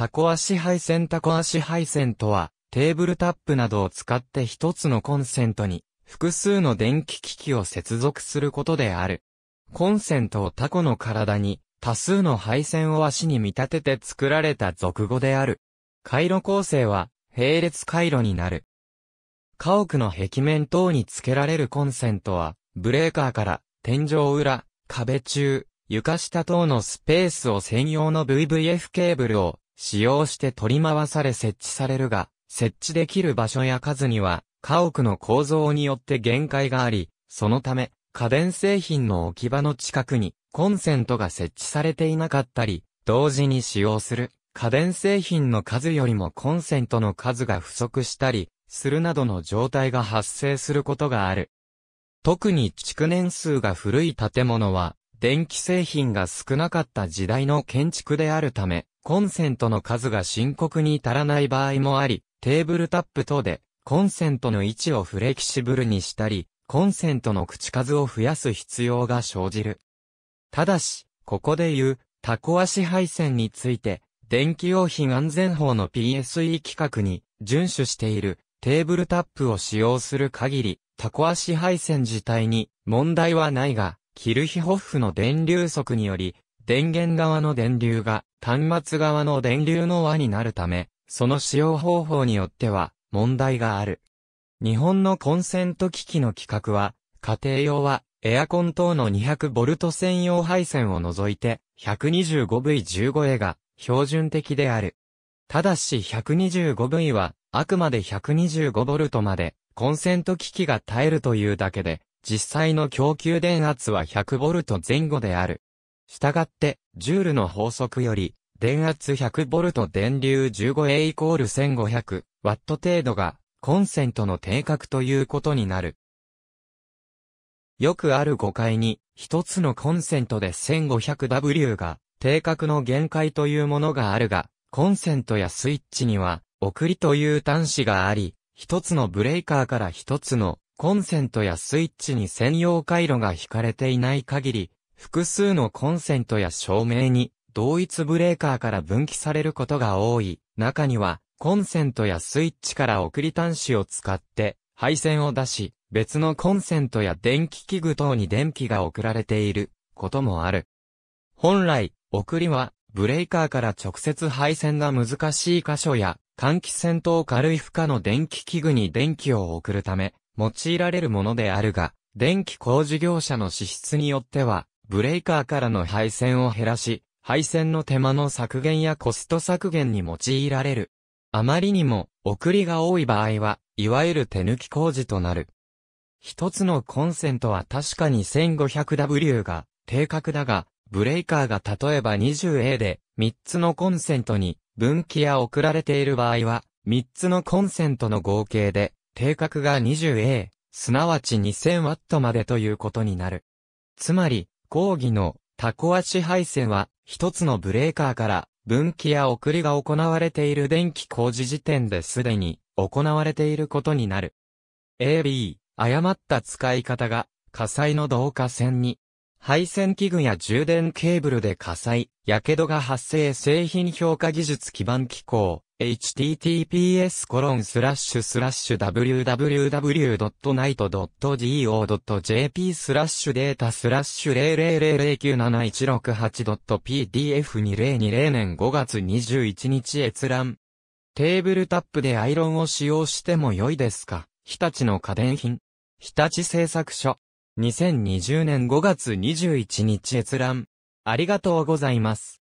タコ足配線タコ足配線とは、テーブルタップなどを使って一つのコンセントに、複数の電気機器を接続することである。コンセントをタコの体に、多数の配線を足に見立てて作られた俗語である。回路構成は、並列回路になる。家屋の壁面等に付けられるコンセントは、ブレーカーから天井裏、壁中、床下等のスペースを専用の VVF ケーブルを使用して取り回され設置されるが、設置できる場所や数には、家屋の構造によって限界があり、そのため、家電製品の置き場の近くにコンセントが設置されていなかったり、同時に使用する家電製品の数よりもコンセントの数が不足したり、するなどの状態が発生することがある。特に築年数が古い建物は、電気製品が少なかった時代の建築であるため、コンセントの数が深刻に足らない場合もあり、テーブルタップ等で、コンセントの位置をフレキシブルにしたり、コンセントの口数を増やす必要が生じる。ただし、ここで言う、タコ足配線について、電気用品安全法の PSE 規格に遵守しているテーブルタップを使用する限り、タコ足配線自体に問題はないが、キルヒホッフの電流速により、電源側の電流が端末側の電流の輪になるため、その使用方法によっては問題がある。日本のコンセント機器の規格は、家庭用はエアコン等の 200V 専用配線を除いて 125V15A が標準的である。ただし 125V はあくまで 125V までコンセント機器が耐えるというだけで実際の供給電圧は 100V 前後である。したがって、ジュールの法則より、電圧 100V 電流 15A イコール 1500W 程度が、コンセントの定格ということになる。よくある誤解に、一つのコンセントで 1500W が、定格の限界というものがあるが、コンセントやスイッチには、送りという端子があり、一つのブレーカーから一つのコンセントやスイッチに専用回路が引かれていない限り、複数のコンセントや照明に同一ブレーカーから分岐されることが多い。中には、コンセントやスイッチから送り端子を使って配線を出し、別のコンセントや電気器具等に電気が送られていることもある。本来、送りはブレーカーから直接配線が難しい箇所や換気扇等軽い負荷の電気器具に電気を送るため、用いられるものであるが、電気工事業者の支出によっては、ブレーカーからの配線を減らし、配線の手間の削減やコスト削減に用いられる。あまりにも、送りが多い場合は、いわゆる手抜き工事となる。一つのコンセントは確かに 1500W が定格だが、ブレーカーが例えば 20A で3つのコンセントに分岐や送られている場合は、3つのコンセントの合計で定格が 20A、すなわち 2000W までということになる。つまり、講義のタコ足配線は、一つのブレーカーから分岐や送りが行われている電気工事時点ですでに行われていることになる。AB、誤った使い方が火災の導火線に、配線器具や充電ケーブルで火災、火傷が発生製品評価技術基盤機構、https://www.night.go.jp スラッシュデータスラッシュ 000971668.pdf2020 年5月21日閲覧。テーブルタップでアイロンを使用しても良いですか日立の家電品。日立製作所。2020年5月21日閲覧。ありがとうございます。